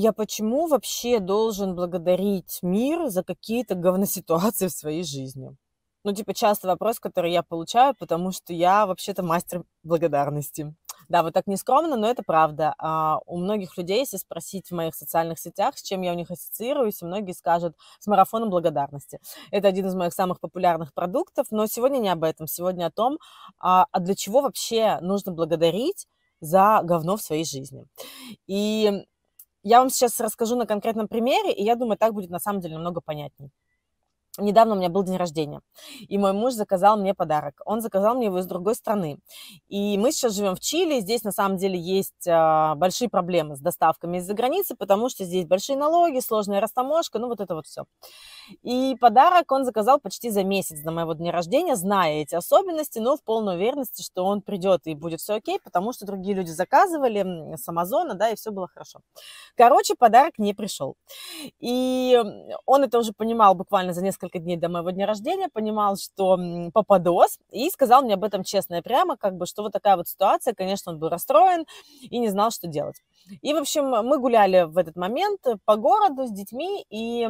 я почему вообще должен благодарить мир за какие-то говноситуации в своей жизни? Ну, типа, часто вопрос, который я получаю, потому что я вообще-то мастер благодарности. Да, вот так не скромно, но это правда. А у многих людей, если спросить в моих социальных сетях, с чем я у них ассоциируюсь, многие скажут с марафоном благодарности. Это один из моих самых популярных продуктов, но сегодня не об этом. Сегодня о том, а, а для чего вообще нужно благодарить за говно в своей жизни. И я вам сейчас расскажу на конкретном примере, и я думаю, так будет на самом деле намного понятнее. Недавно у меня был день рождения, и мой муж заказал мне подарок. Он заказал мне его из другой страны. И мы сейчас живем в Чили, здесь на самом деле есть а, большие проблемы с доставками из-за границы, потому что здесь большие налоги, сложная растаможка, ну вот это вот все. И подарок он заказал почти за месяц до моего дня рождения, зная эти особенности, но в полной уверенности, что он придет и будет все окей, потому что другие люди заказывали с Амазона, да, и все было хорошо. Короче, подарок не пришел. И он это уже понимал буквально за несколько дней до моего дня рождения, понимал, что попадос, и сказал мне об этом честно и прямо, как бы, что вот такая вот ситуация, конечно, он был расстроен и не знал, что делать. И, в общем, мы гуляли в этот момент по городу с детьми, и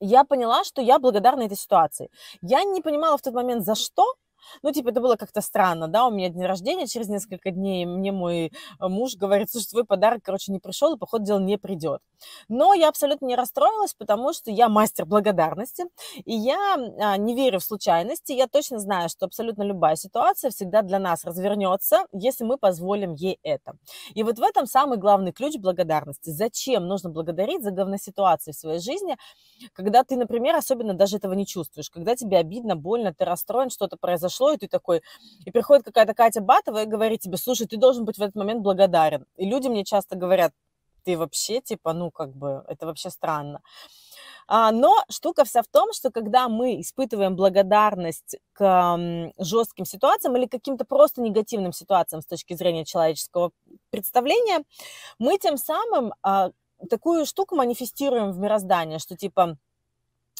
я поняла, что я благодарна этой ситуации. Я не понимала в тот момент, за что, ну, типа, это было как-то странно, да, у меня день рождения через несколько дней, мне мой э, муж говорит, слушай, твой подарок, короче, не пришел, и, походу, дела не придет. Но я абсолютно не расстроилась, потому что я мастер благодарности, и я а, не верю в случайности, я точно знаю, что абсолютно любая ситуация всегда для нас развернется, если мы позволим ей это. И вот в этом самый главный ключ благодарности. Зачем нужно благодарить за говноситуации в своей жизни, когда ты, например, особенно даже этого не чувствуешь, когда тебе обидно, больно, ты расстроен, что-то произошло, произошло, и ты такой... И приходит какая-то Катя Батова и говорит тебе, слушай, ты должен быть в этот момент благодарен. И люди мне часто говорят, ты вообще, типа, ну, как бы, это вообще странно. А, но штука вся в том, что когда мы испытываем благодарность к жестким ситуациям или каким-то просто негативным ситуациям с точки зрения человеческого представления, мы тем самым а, такую штуку манифестируем в мироздание, что типа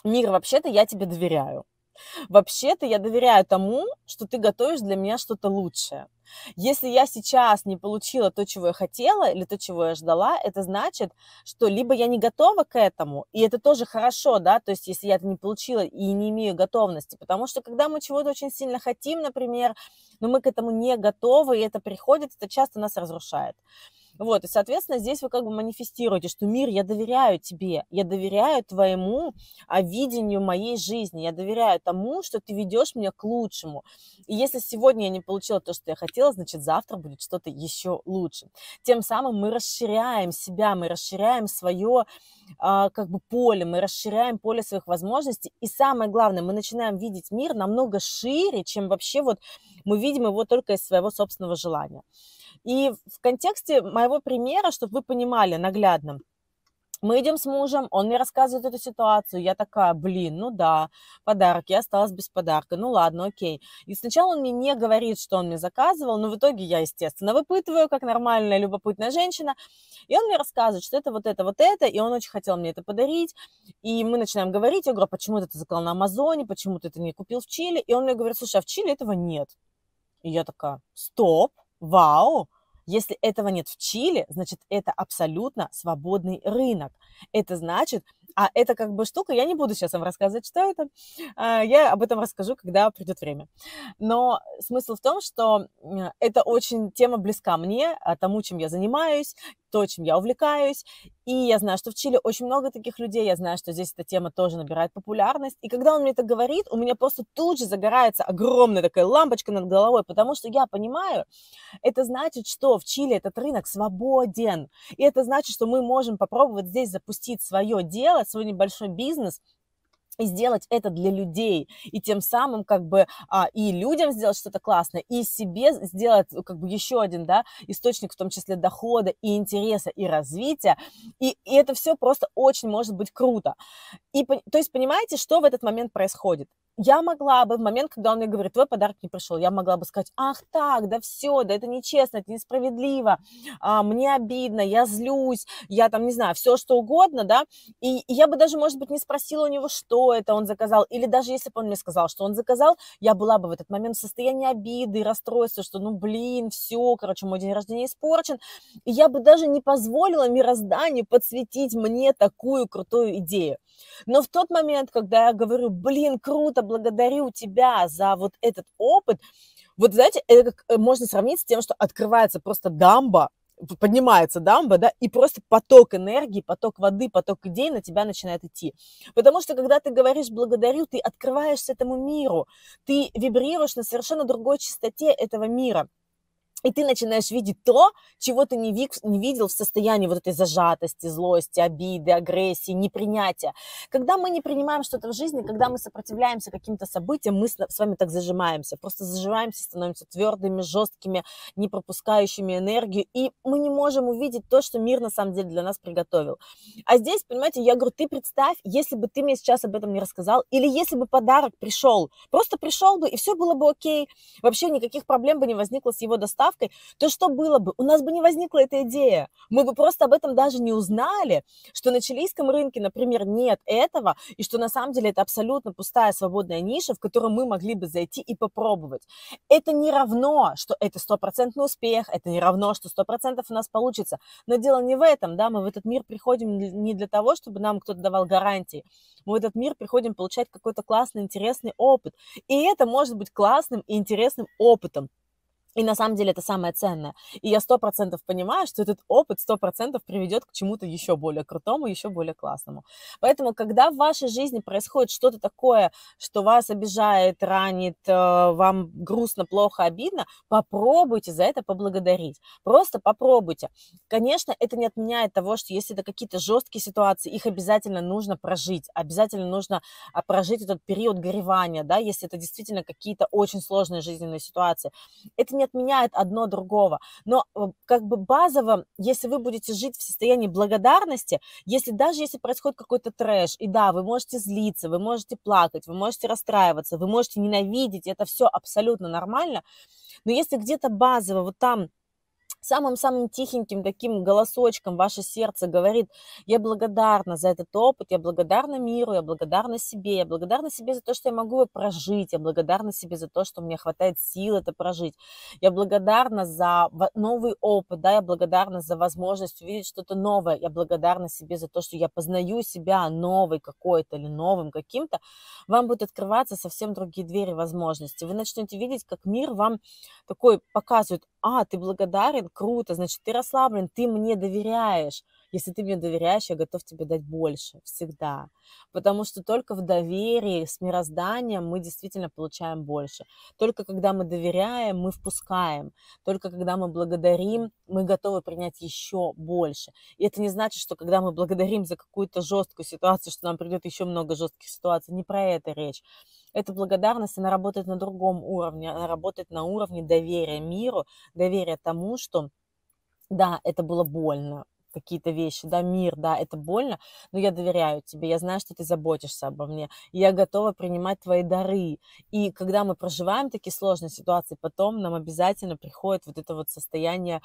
мир вообще-то я тебе доверяю. Вообще-то я доверяю тому, что ты готовишь для меня что-то лучшее. Если я сейчас не получила то, чего я хотела, или то, чего я ждала, это значит, что либо я не готова к этому, и это тоже хорошо, да, то есть если я это не получила и не имею готовности, потому что когда мы чего-то очень сильно хотим, например, но мы к этому не готовы, и это приходит, это часто нас разрушает. Вот, и, соответственно, здесь вы как бы манифестируете, что мир, я доверяю тебе, я доверяю твоему а, видению моей жизни, я доверяю тому, что ты ведешь меня к лучшему. И если сегодня я не получила то, что я хотела, значит, завтра будет что-то еще лучше. Тем самым мы расширяем себя, мы расширяем свое а, как бы поле, мы расширяем поле своих возможностей. И самое главное, мы начинаем видеть мир намного шире, чем вообще вот мы видим его только из своего собственного желания. И в контексте моего примера, чтобы вы понимали наглядно, мы идем с мужем, он мне рассказывает эту ситуацию, я такая, блин, ну да, подарок, я осталась без подарка, ну ладно, окей. И сначала он мне не говорит, что он мне заказывал, но в итоге я, естественно, выпытываю, как нормальная любопытная женщина, и он мне рассказывает, что это вот это, вот это, и он очень хотел мне это подарить, и мы начинаем говорить, я говорю, «А почему ты это заказал на Амазоне, почему ты это не купил в Чили, и он мне говорит, слушай, а в Чили этого нет. И я такая, стоп, вау, если этого нет в Чили, значит, это абсолютно свободный рынок. Это значит, а это как бы штука, я не буду сейчас вам рассказывать, что это, а, я об этом расскажу, когда придет время. Но смысл в том, что это очень тема близка мне, а тому, чем я занимаюсь, то, чем я увлекаюсь. И я знаю, что в Чили очень много таких людей, я знаю, что здесь эта тема тоже набирает популярность. И когда он мне это говорит, у меня просто тут же загорается огромная такая лампочка над головой, потому что я понимаю, это значит, что в Чили этот рынок свободен. И это значит, что мы можем попробовать здесь запустить свое дело, свой небольшой бизнес – и сделать это для людей, и тем самым как бы а, и людям сделать что-то классное, и себе сделать э, как бы еще один, да, источник в том числе дохода и интереса, и развития, и, и это все просто очень может быть круто. И, то есть понимаете, что в этот момент происходит? я могла бы в момент, когда он мне говорит, твой подарок не пришел, я могла бы сказать, ах так, да все, да это нечестно, это несправедливо, а, мне обидно, я злюсь, я там, не знаю, все что угодно, да, и, и я бы даже, может быть, не спросила у него, что это он заказал, или даже если бы он мне сказал, что он заказал, я была бы в этот момент в состоянии обиды расстройства, что ну блин, все, короче, мой день рождения испорчен, и я бы даже не позволила мирозданию подсветить мне такую крутую идею. Но в тот момент, когда я говорю, блин, круто, благодарю тебя за вот этот опыт, вот знаете, это как, э, можно сравнить с тем, что открывается просто дамба, поднимается дамба, да, и просто поток энергии, поток воды, поток идей на тебя начинает идти. Потому что, когда ты говоришь «благодарю», ты открываешься этому миру, ты вибрируешь на совершенно другой частоте этого мира – и ты начинаешь видеть то, чего ты не, вик, не видел в состоянии вот этой зажатости, злости, обиды, агрессии, непринятия. Когда мы не принимаем что-то в жизни, когда мы сопротивляемся каким-то событиям, мы с вами так зажимаемся. Просто зажимаемся, становимся твердыми, жесткими, не пропускающими энергию. И мы не можем увидеть то, что мир на самом деле для нас приготовил. А здесь, понимаете, я говорю, ты представь, если бы ты мне сейчас об этом не рассказал, или если бы подарок пришел, просто пришел бы, и все было бы окей. Вообще никаких проблем бы не возникло с его доставкой доставкой, то что было бы? У нас бы не возникла эта идея. Мы бы просто об этом даже не узнали, что на чилийском рынке, например, нет этого, и что на самом деле это абсолютно пустая свободная ниша, в которую мы могли бы зайти и попробовать. Это не равно, что это стопроцентный успех, это не равно, что сто процентов у нас получится. Но дело не в этом, да, мы в этот мир приходим не для того, чтобы нам кто-то давал гарантии. Мы в этот мир приходим получать какой-то классный, интересный опыт. И это может быть классным и интересным опытом. И на самом деле это самое ценное. И я сто процентов понимаю, что этот опыт сто процентов приведет к чему-то еще более крутому, еще более классному. Поэтому, когда в вашей жизни происходит что-то такое, что вас обижает, ранит, э, вам грустно, плохо, обидно, попробуйте за это поблагодарить. Просто попробуйте. Конечно, это не отменяет того, что если это какие-то жесткие ситуации, их обязательно нужно прожить. Обязательно нужно а, прожить этот период горевания, да, если это действительно какие-то очень сложные жизненные ситуации. Это не отменяет одно другого. Но э, как бы базово, если вы будете жить в состоянии благодарности, если даже если происходит какой-то трэш, и да, вы можете злиться, вы можете плакать, вы можете расстраиваться, вы можете ненавидеть, это все абсолютно нормально, но если где-то базово вот там самым-самым тихеньким таким голосочком ваше сердце говорит, я благодарна за этот опыт, я благодарна миру, я благодарна себе, я благодарна себе за то, что я могу его прожить, я благодарна себе за то, что мне хватает сил это прожить, я благодарна за новый опыт, да, я благодарна за возможность увидеть что-то новое, я благодарна себе за то, что я познаю себя новой какой-то или новым каким-то, вам будут открываться совсем другие двери возможностей Вы начнете видеть, как мир вам такой показывает, а, ты благодарен, круто, значит, ты расслаблен, ты мне доверяешь. Если ты мне доверяешь, я готов тебе дать больше всегда. Потому что только в доверии с мирозданием мы действительно получаем больше. Только когда мы доверяем, мы впускаем. Только когда мы благодарим, мы готовы принять еще больше. И это не значит, что когда мы благодарим за какую-то жесткую ситуацию, что нам придет еще много жестких ситуаций. Не про это речь эта благодарность, она работает на другом уровне, она работает на уровне доверия миру, доверия тому, что да, это было больно, какие-то вещи, да, мир, да, это больно, но я доверяю тебе, я знаю, что ты заботишься обо мне, я готова принимать твои дары. И когда мы проживаем такие сложные ситуации, потом нам обязательно приходит вот это вот состояние,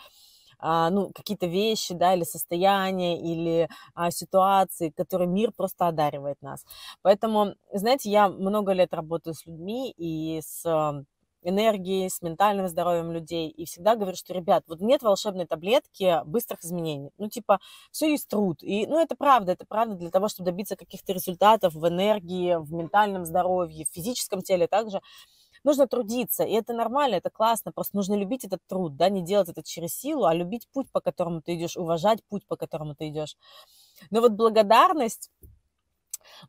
а, ну, какие-то вещи, да, или состояния, или а, ситуации, которые мир просто одаривает нас. Поэтому, знаете, я много лет работаю с людьми и с эм, энергией, с ментальным здоровьем людей. И всегда говорю, что, ребят, вот нет волшебной таблетки быстрых изменений. Ну, типа, все есть труд. И, ну, это правда, это правда для того, чтобы добиться каких-то результатов в энергии, в ментальном здоровье, в физическом теле также нужно трудиться, и это нормально, это классно, просто нужно любить этот труд, да, не делать это через силу, а любить путь, по которому ты идешь, уважать путь, по которому ты идешь. Но вот благодарность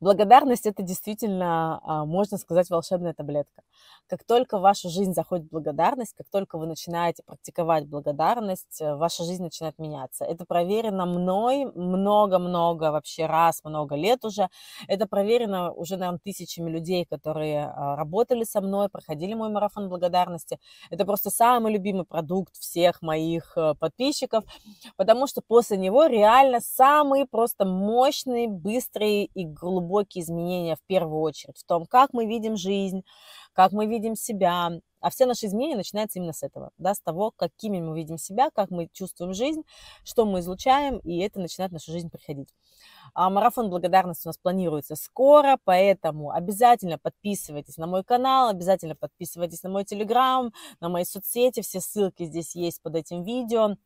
Благодарность это действительно, а, можно сказать, волшебная таблетка. Как только в вашу жизнь заходит благодарность, как только вы начинаете практиковать благодарность, э, ваша жизнь начинает меняться. Это проверено мной много-много вообще раз, много лет уже. Это проверено уже, наверное, тысячами людей, которые а, работали со мной, проходили мой марафон благодарности. Это просто самый любимый продукт всех моих э, подписчиков, потому что после него реально самые просто мощные, быстрые и глубокие изменения в первую очередь, в том, как мы видим жизнь, как мы видим себя. А все наши изменения начинаются именно с этого, да, с того, какими мы видим себя, как мы чувствуем жизнь, что мы излучаем, и это начинает нашу жизнь приходить. А марафон благодарности у нас планируется скоро, поэтому обязательно подписывайтесь на мой канал, обязательно подписывайтесь на мой телеграм, на мои соцсети, все ссылки здесь есть под этим видео.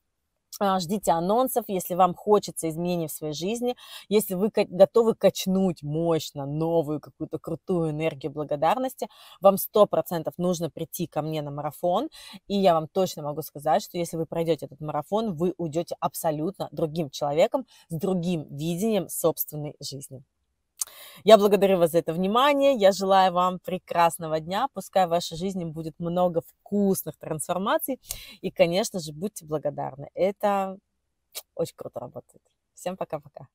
А, ждите анонсов, если вам хочется изменений в своей жизни, если вы готовы качнуть мощно новую какую-то крутую энергию благодарности, вам 100% нужно прийти ко мне на марафон, и я вам точно могу сказать, что если вы пройдете этот марафон, вы уйдете абсолютно другим человеком, с другим видением собственной жизни. Я благодарю вас за это внимание. Я желаю вам прекрасного дня. Пускай в вашей жизни будет много вкусных трансформаций. И, конечно же, будьте благодарны. Это очень круто работает. Всем пока-пока.